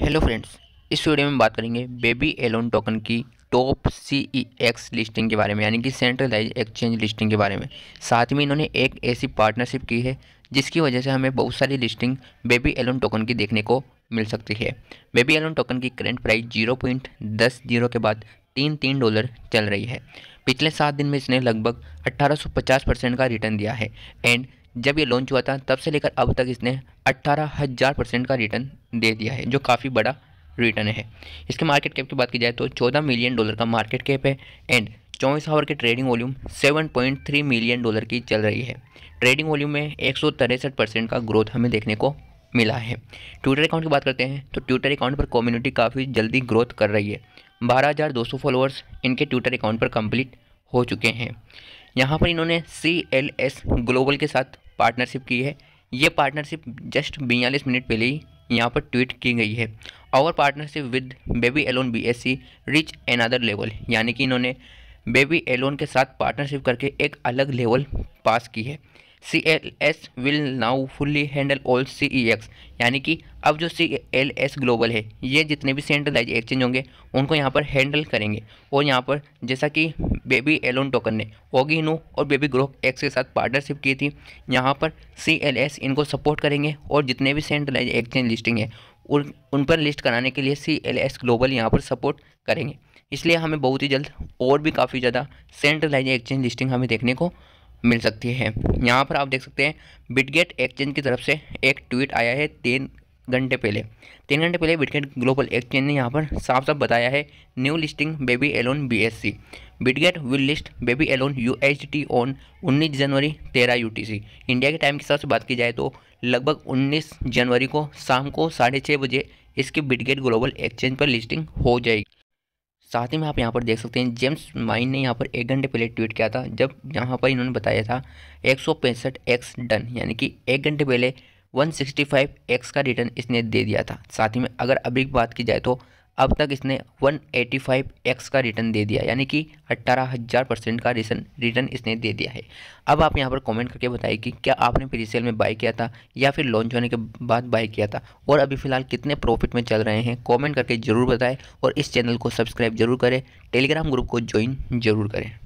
hello friends इस video में बात करेंगे बेबी एलोन टोकन की top C E X listing के बारे में यानी कि सेंट्रलाइज एक्सचेंज लिस्टिंग के बारे में साथ में इन्होंने एक ऐसी पार्टनरशिप की है जिसकी वजह से हमें बहुत सारी लिस्टिंग बेबी एलोन टोकन की देखने को मिल सकती है बेबी एलोन टोकन की करेंट प्राइस जीरो पॉइंट दस जीरो के बाद तीन तीन डॉलर चल रही है पिछले सात दिन में इसने लगभग अट्ठारह परसेंट का रिटर्न दिया है एंड जब ये लॉन्च हुआ था तब से लेकर अब तक इसने अट्ठारह हज़ार परसेंट का रिटर्न दे दिया है जो काफ़ी बड़ा रिटर्न है इसके मार्केट कैप की बात की जाए तो चौदह मिलियन डॉलर का मार्केट कैप है एंड चौबीस आवर की ट्रेडिंग वॉल्यूम 7.3 मिलियन डॉलर की चल रही है ट्रेडिंग वॉल्यूम में एक परसेंट का ग्रोथ हमें देखने को मिला है ट्विटर अकाउंट की बात करते हैं तो ट्विटर अकाउंट पर कम्युनिटी काफ़ी जल्दी ग्रोथ कर रही है सौ फॉलोअर्स इनके ट्विटर अकाउंट पर कंप्लीट हो चुके हैं यहाँ पर इन्होंने सी एल एस ग्लोबल के साथ पार्टनरशिप की है ये पार्टनरशिप जस्ट बयालीस मिनट पहले ही यहाँ पर ट्वीट की गई है और partnership with baby Elon B S C reach another level यानी कि इन्होंने बेबी एलोन के साथ पार्टनरशिप करके एक अलग लेवल पास की है C L S will now fully handle all C E X यानी कि अब जो सी एल एस ग्लोबल है ये जितने भी सेंट्रलाइज एक्सचेंज होंगे उनको यहाँ पर हैंडल करेंगे और यहाँ पर जैसा कि बेबी एलोन टोकन ने ओगिनो और बेबी ग्रोक एक्स के साथ पार्टनरशिप की थी यहाँ पर सी एल एस इनको सपोर्ट करेंगे और जितने भी सेंट्रलाइज एक्सचेंज लिस्टिंग है उन उन पर लिस्ट कराने के लिए सी एल एस ग्लोबल यहाँ पर सपोर्ट करेंगे इसलिए हमें बहुत ही जल्द और भी काफ़ी ज़्यादा सेंट्रलाइज एक्सचेंज लिस्टिंग हमें देखने को मिल सकती है यहाँ पर आप देख सकते हैं बिटगेट एक्सचेंज की तरफ से एक ट्वीट आया है तीन घंटे पहले तीन घंटे पहले बिटगेट ग्लोबल एक्सचेंज ने यहाँ पर साफ साफ बताया है new listing baby Elon B S C Bitget will list baby Elon U H T on उन्नीस जनवरी तेरह यू टी सी इंडिया के टाइम के हिसाब से बात की जाए तो लगभग उन्नीस जनवरी को शाम को साढ़े छः बजे इसकी बिटगेट ग्लोबल एक्सचेंज पर लिस्टिंग हो जाएगी साथ ही में आप यहाँ पर देख सकते हैं जेम्स माइन ने यहाँ पर एक घंटे पहले ट्वीट किया था जब यहाँ पर इन्होंने बताया था एक सौ पैंसठ एक्स डन यानी कि एक घंटे पहले एक्स का रिटर्न इसने दे दिया था साथ ही में अगर अभी बात की जाए तो अब तक इसने 185x का रिटर्न दे दिया यानी कि अट्ठारह हज़ार परसेंट का रिटर्न रिटर्न इसने दे दिया है अब आप यहाँ पर कमेंट करके बताइए कि क्या आपने फिर रिसेल में बाई किया था या फिर लॉन्च होने के बाद बाई किया था और अभी फ़िलहाल कितने प्रॉफिट में चल रहे हैं कमेंट करके ज़रूर बताएं और इस चैनल को सब्सक्राइब जरूर करें टेलीग्राम ग्रुप को ज्वाइन जरूर करें